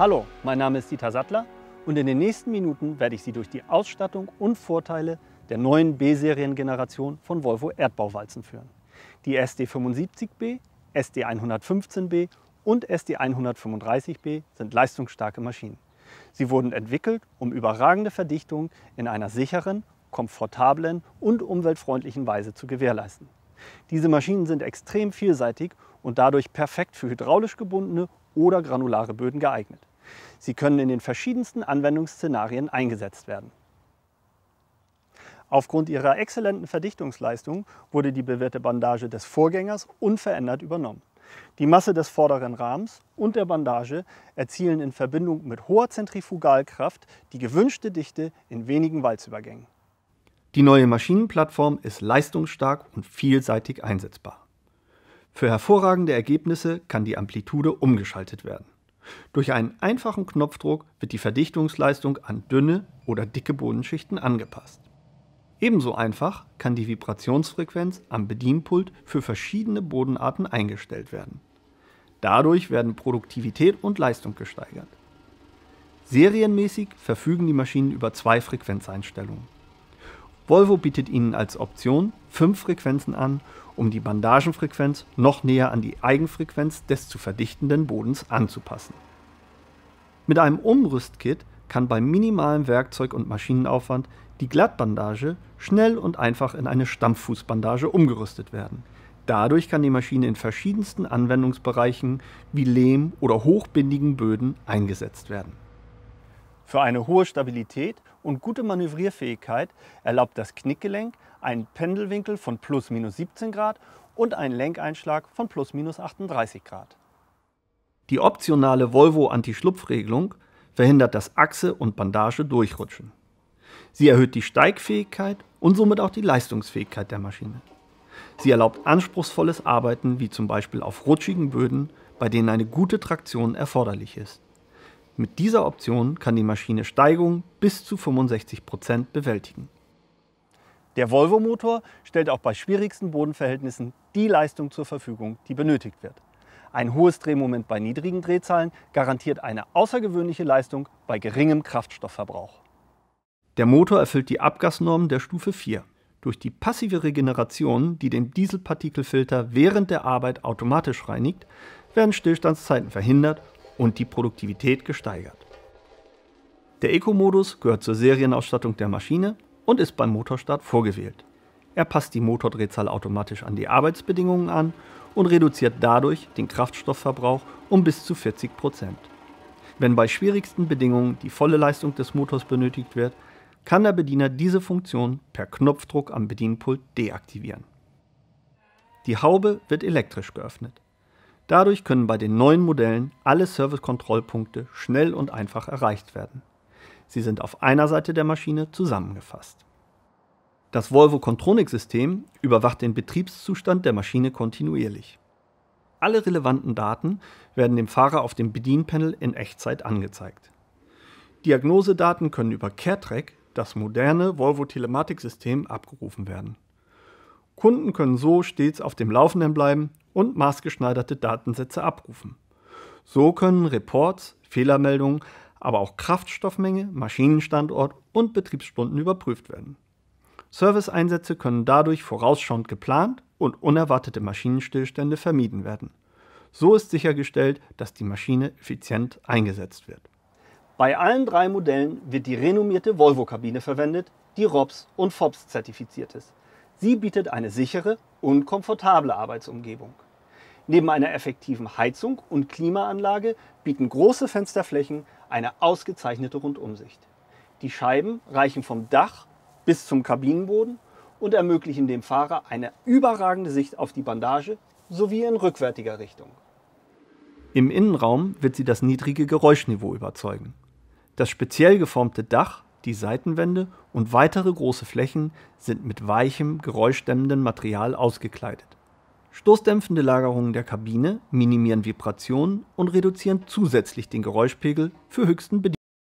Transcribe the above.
Hallo, mein Name ist Dieter Sattler und in den nächsten Minuten werde ich Sie durch die Ausstattung und Vorteile der neuen B-Seriengeneration von Volvo Erdbauwalzen führen. Die SD75B, SD115B und SD135B sind leistungsstarke Maschinen. Sie wurden entwickelt, um überragende Verdichtung in einer sicheren, komfortablen und umweltfreundlichen Weise zu gewährleisten. Diese Maschinen sind extrem vielseitig und dadurch perfekt für hydraulisch gebundene oder granulare Böden geeignet. Sie können in den verschiedensten Anwendungsszenarien eingesetzt werden. Aufgrund ihrer exzellenten Verdichtungsleistung wurde die bewährte Bandage des Vorgängers unverändert übernommen. Die Masse des vorderen Rahmens und der Bandage erzielen in Verbindung mit hoher Zentrifugalkraft die gewünschte Dichte in wenigen Walzübergängen. Die neue Maschinenplattform ist leistungsstark und vielseitig einsetzbar. Für hervorragende Ergebnisse kann die Amplitude umgeschaltet werden. Durch einen einfachen Knopfdruck wird die Verdichtungsleistung an dünne oder dicke Bodenschichten angepasst. Ebenso einfach kann die Vibrationsfrequenz am Bedienpult für verschiedene Bodenarten eingestellt werden. Dadurch werden Produktivität und Leistung gesteigert. Serienmäßig verfügen die Maschinen über zwei Frequenzeinstellungen. Volvo bietet Ihnen als Option fünf Frequenzen an, um die Bandagenfrequenz noch näher an die Eigenfrequenz des zu verdichtenden Bodens anzupassen. Mit einem Umrüstkit kann bei minimalem Werkzeug- und Maschinenaufwand die Glattbandage schnell und einfach in eine Stampffußbandage umgerüstet werden. Dadurch kann die Maschine in verschiedensten Anwendungsbereichen wie Lehm oder hochbindigen Böden eingesetzt werden. Für eine hohe Stabilität und gute Manövrierfähigkeit erlaubt das Knickgelenk einen Pendelwinkel von plus minus 17 Grad und einen Lenkeinschlag von plus minus 38 Grad. Die optionale Volvo Anti-Schlupfregelung verhindert, das Achse und Bandage durchrutschen. Sie erhöht die Steigfähigkeit und somit auch die Leistungsfähigkeit der Maschine. Sie erlaubt anspruchsvolles Arbeiten, wie zum Beispiel auf rutschigen Böden, bei denen eine gute Traktion erforderlich ist. Mit dieser Option kann die Maschine Steigungen bis zu 65% Prozent bewältigen. Der Volvo-Motor stellt auch bei schwierigsten Bodenverhältnissen die Leistung zur Verfügung, die benötigt wird. Ein hohes Drehmoment bei niedrigen Drehzahlen garantiert eine außergewöhnliche Leistung bei geringem Kraftstoffverbrauch. Der Motor erfüllt die Abgasnormen der Stufe 4. Durch die passive Regeneration, die den Dieselpartikelfilter während der Arbeit automatisch reinigt, werden Stillstandszeiten verhindert und die Produktivität gesteigert. Der Eco-Modus gehört zur Serienausstattung der Maschine und ist beim Motorstart vorgewählt. Er passt die Motordrehzahl automatisch an die Arbeitsbedingungen an und reduziert dadurch den Kraftstoffverbrauch um bis zu 40 Prozent. Wenn bei schwierigsten Bedingungen die volle Leistung des Motors benötigt wird, kann der Bediener diese Funktion per Knopfdruck am Bedienpult deaktivieren. Die Haube wird elektrisch geöffnet. Dadurch können bei den neuen Modellen alle Service-Kontrollpunkte schnell und einfach erreicht werden. Sie sind auf einer Seite der Maschine zusammengefasst. Das Volvo Contronic System überwacht den Betriebszustand der Maschine kontinuierlich. Alle relevanten Daten werden dem Fahrer auf dem Bedienpanel in Echtzeit angezeigt. Diagnosedaten können über CareTrack, das moderne Volvo Telematiksystem, abgerufen werden. Kunden können so stets auf dem Laufenden bleiben und maßgeschneiderte Datensätze abrufen. So können Reports, Fehlermeldungen, aber auch Kraftstoffmenge, Maschinenstandort und Betriebsstunden überprüft werden. Serviceeinsätze können dadurch vorausschauend geplant und unerwartete Maschinenstillstände vermieden werden. So ist sichergestellt, dass die Maschine effizient eingesetzt wird. Bei allen drei Modellen wird die renommierte Volvo-Kabine verwendet, die ROPS und FOPS zertifiziert ist. Sie bietet eine sichere und komfortable Arbeitsumgebung. Neben einer effektiven Heizung und Klimaanlage bieten große Fensterflächen eine ausgezeichnete Rundumsicht. Die Scheiben reichen vom Dach bis zum Kabinenboden und ermöglichen dem Fahrer eine überragende Sicht auf die Bandage sowie in rückwärtiger Richtung. Im Innenraum wird sie das niedrige Geräuschniveau überzeugen. Das speziell geformte Dach, die Seitenwände und weitere große Flächen sind mit weichem, geräuschdämmendem Material ausgekleidet. Stoßdämpfende Lagerungen der Kabine minimieren Vibrationen und reduzieren zusätzlich den Geräuschpegel für höchsten